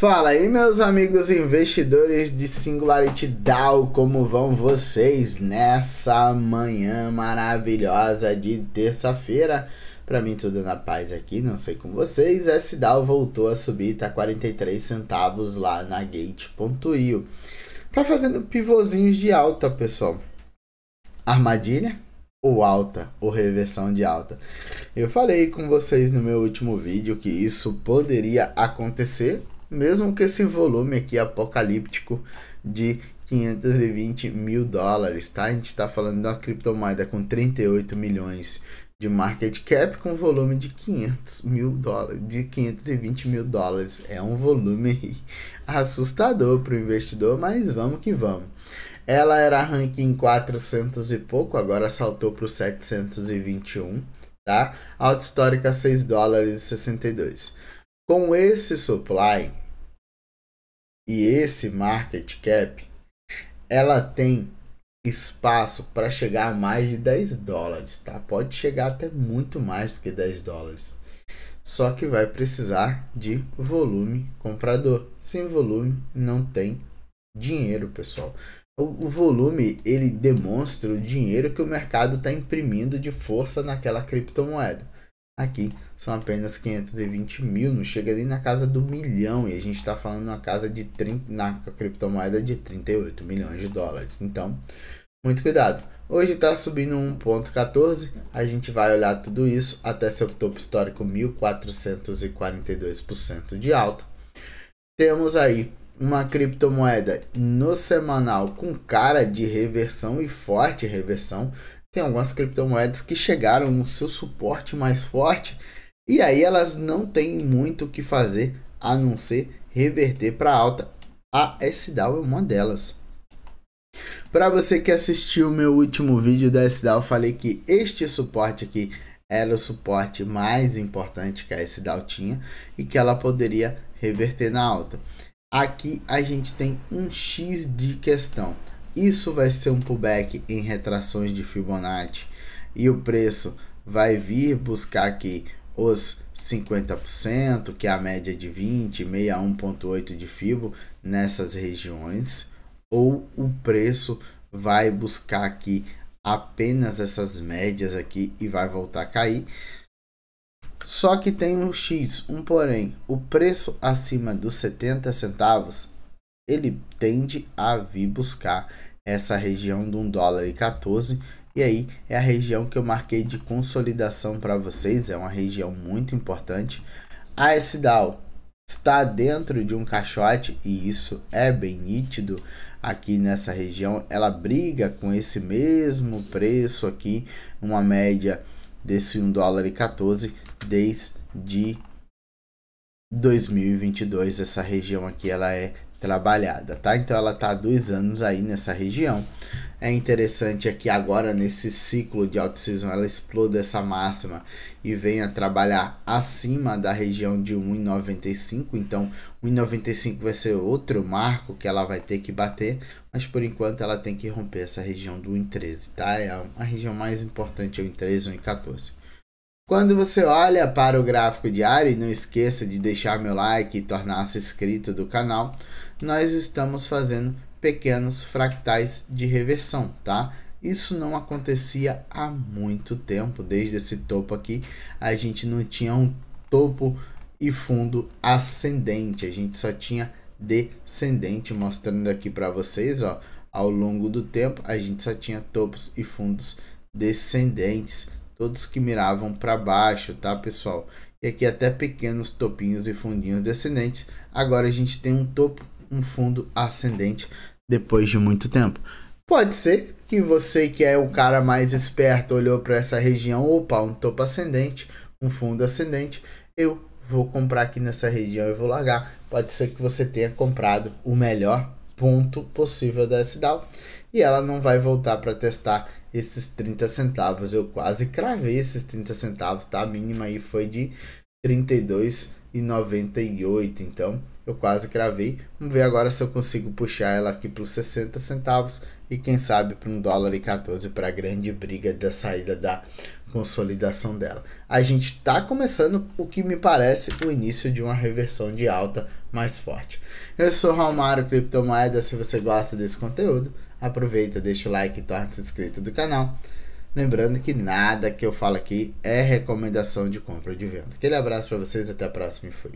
Fala aí, meus amigos investidores de Singularity DAO, como vão vocês nessa manhã maravilhosa de terça-feira? Para mim, tudo na paz aqui, não sei com vocês. Esse DAO voltou a subir, tá 43 centavos lá na Gate.io. Tá fazendo pivôzinhos de alta, pessoal. Armadilha, ou alta, ou reversão de alta. Eu falei com vocês no meu último vídeo que isso poderia acontecer, mesmo com esse volume aqui apocalíptico de 520 mil dólares, tá? A gente está falando da criptomoeda com 38 milhões de market cap com volume de 500 mil dólares, de 520 mil dólares. É um volume assustador para o investidor, mas vamos que vamos. Ela era ranking 400 e pouco, agora saltou para o 721, tá? histórico histórica 6 dólares e 62. Com esse supply e esse market cap, ela tem espaço para chegar a mais de 10 dólares, tá? Pode chegar até muito mais do que 10 dólares. Só que vai precisar de volume comprador. Sem volume não tem dinheiro, pessoal. O, o volume ele demonstra o dinheiro que o mercado está imprimindo de força naquela criptomoeda. Aqui são apenas 520 mil, não chega nem na casa do milhão. E a gente está falando na casa de 30, na criptomoeda de 38 milhões de dólares. Então, muito cuidado. Hoje está subindo 1,14. A gente vai olhar tudo isso até seu topo histórico 1.442% de alta. Temos aí uma criptomoeda no semanal com cara de reversão e forte reversão tem algumas criptomoedas que chegaram no seu suporte mais forte e aí elas não têm muito o que fazer a não ser reverter para alta. A SDAO é uma delas. Para você que assistiu o meu último vídeo da SDAO, falei que este suporte aqui era o suporte mais importante que a SDAO tinha e que ela poderia reverter na alta. Aqui a gente tem um X de questão isso vai ser um pullback em retrações de Fibonacci e o preço vai vir buscar aqui os 50%, que é a média de 20, 61.8 de Fibo nessas regiões, ou o preço vai buscar aqui apenas essas médias aqui e vai voltar a cair. Só que tem um X, um porém, o preço acima dos 70 centavos, ele tende a vir buscar essa região de um dólar e 14 e aí é a região que eu marquei de consolidação para vocês, é uma região muito importante. A s está dentro de um caixote e isso é bem nítido aqui nessa região. Ela briga com esse mesmo preço aqui, uma média desse um dólar e 14 desde 2022. Essa região aqui ela é trabalhada, tá? Então ela tá há dois anos aí nessa região. É interessante é agora nesse ciclo de alto season ela exploda essa máxima e venha trabalhar acima da região de 1,95. Então 1,95 vai ser outro marco que ela vai ter que bater, mas por enquanto ela tem que romper essa região do 1,13, tá? É a região mais importante é o 1,13, 1,14. Quando você olha para o gráfico diário, não esqueça de deixar meu like e tornar-se inscrito do canal, nós estamos fazendo pequenos fractais de reversão, tá? Isso não acontecia há muito tempo, desde esse topo aqui, a gente não tinha um topo e fundo ascendente, a gente só tinha descendente, mostrando aqui para vocês, ó, ao longo do tempo a gente só tinha topos e fundos descendentes todos que miravam para baixo, tá, pessoal? E aqui até pequenos topinhos e fundinhos descendentes. Agora a gente tem um topo, um fundo ascendente depois de muito tempo. Pode ser que você que é o cara mais esperto olhou para essa região, opa, um topo ascendente, um fundo ascendente, eu vou comprar aqui nessa região e vou largar. Pode ser que você tenha comprado o melhor ponto possível da S-Down e ela não vai voltar para testar esses 30 centavos. Eu quase cravei esses 30 centavos, tá? A mínima aí foi de 32,98. Então, eu quase cravei. Vamos ver agora se eu consigo puxar ela aqui para os 60 centavos e quem sabe para um dólar e 14 para a grande briga da saída da consolidação dela. A gente está começando o que me parece o início de uma reversão de alta mais forte. Eu sou Romário Criptomoeda, se você gosta desse conteúdo, Aproveita, deixa o like e torna-se inscrito do canal. Lembrando que nada que eu falo aqui é recomendação de compra ou de venda. Aquele abraço para vocês, até a próxima e fui.